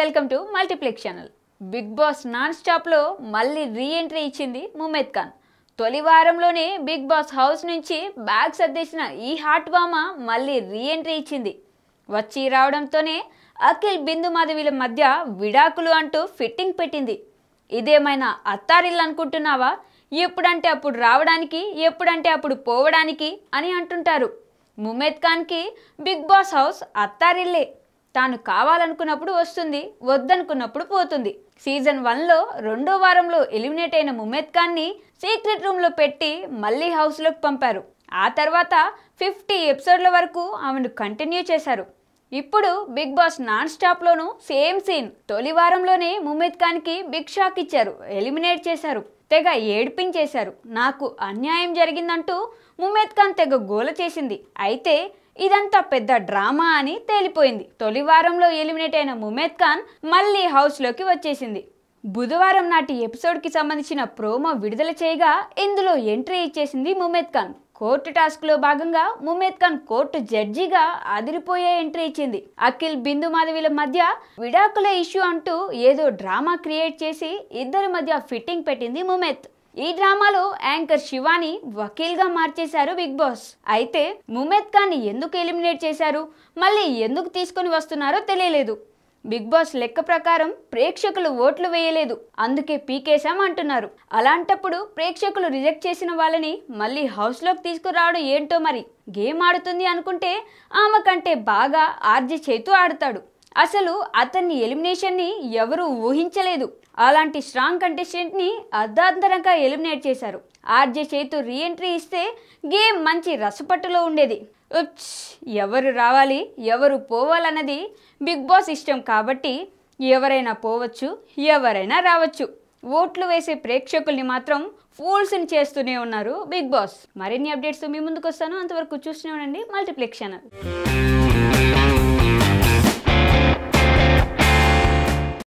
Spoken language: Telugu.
welcome to multiplex channel Bigg Boss non స్టాప్లో మళ్ళీ రీఎంట్రీ ఇచ్చింది ముమెద్ ఖాన్ తొలి వారంలోనే బిగ్ బాస్ హౌస్ నుంచి బ్యాగ్ సర్దేసిన ఈ హాట్ బామ మళ్ళీ రీఎంట్రీ ఇచ్చింది వచ్చి రావడంతోనే అఖిల్ బిందు మాధవిల మధ్య విడాకులు అంటూ ఫిట్టింగ్ పెట్టింది ఇదేమైనా అత్తారిల్లు అనుకుంటున్నావా ఎప్పుడంటే అప్పుడు రావడానికి ఎప్పుడంటే అప్పుడు పోవడానికి అని అంటుంటారు ముమేద్ ఖాన్కి బిగ్ బాస్ హౌస్ అత్తారిల్లే తాను కావాలనుకున్నప్పుడు వస్తుంది వద్దనుకున్నప్పుడు పోతుంది సీజన్ వన్లో రెండో వారంలో ఎలిమినేట్ అయిన ముమెత్ ఖాన్ని సీక్రెట్ రూమ్లో పెట్టి మళ్ళీ హౌస్లోకి పంపారు ఆ తర్వాత ఫిఫ్టీ ఎపిసోడ్ల వరకు ఆమెను కంటిన్యూ చేశారు ఇప్పుడు బిగ్ బాస్ నాన్ స్టాప్లోనూ సేమ్ సీన్ తొలి వారంలోనే ముమెత్ ఖాన్కి బిగ్ షాక్ ఇచ్చారు ఎలిమినేట్ చేశారు తెగ ఏడిపించేశారు నాకు అన్యాయం జరిగిందంటూ ముమెత్ ఖాన్ తెగ గోల చేసింది అయితే ఇదంతా పెద్ద డ్రామా అని తేలిపోయింది తొలి వారంలో ఎలిమినేట్ అయిన ముమేద్ ఖాన్ మళ్ళీ హౌస్లోకి వచ్చేసింది బుధవారం నాటి ఎపిసోడ్కి సంబంధించిన ప్రోమో విడుదల చేయగా ఇందులో ఎంట్రీ ఇచ్చేసింది ముమేద్ ఖాన్ కోర్టు టాస్క్లో భాగంగా ముమేద్ ఖాన్ కోర్టు జడ్జిగా అదిరిపోయే ఎంట్రీ ఇచ్చింది అఖిల్ బిందు మాధవిల మధ్య విడాకుల ఇష్యూ అంటూ ఏదో డ్రామా క్రియేట్ చేసి ఇద్దరి మధ్య ఫిట్టింగ్ పెట్టింది ముమేద్ ఈ డ్రామాలో యాంకర్ శివాని వకీల్గా మార్చేశారు బిగ్ బాస్ అయితే ముమేద్ ఖాన్ ఎందుకు ఎలిమినేట్ చేశారు మళ్ళీ ఎందుకు తీసుకుని వస్తున్నారో తెలియలేదు బిగ్ బాస్ లెక్క ప్రకారం ప్రేక్షకులు ఓట్లు వేయలేదు అందుకే పీకేశాం అంటున్నారు అలాంటప్పుడు ప్రేక్షకులు రిజెక్ట్ చేసిన వాళ్ళని మళ్ళీ హౌస్లోకి తీసుకురావడం ఏంటో మరి గేమ్ ఆడుతుంది అనుకుంటే ఆమె కంటే బాగా ఆర్జీ చేతూ ఆడతాడు అసలు అతన్ని ఎలిమినేషన్ని ఎవరూ ఊహించలేదు అలాంటి స్ట్రాంగ్ కంటెస్టెంట్ని అర్ధాంతరంగా ఎలిమినేట్ చేశారు ఆర్జే చేతు రీఎంట్రీ ఇస్తే గేమ్ మంచి రసపట్టులో ఉండేది ఎవరు రావాలి ఎవరు పోవాలన్నది బిగ్ బాస్ ఇష్టం కాబట్టి ఎవరైనా పోవచ్చు ఎవరైనా రావచ్చు ఓట్లు వేసే ప్రేక్షకుల్ని మాత్రం ఫూల్స్ని చేస్తూనే ఉన్నారు బిగ్ బాస్ మరిన్ని అప్డేట్స్ మీ ముందుకు వస్తాను అంతవరకు చూస్తూనే ఉండండి మల్టీప్లెక్స్ ఛానల్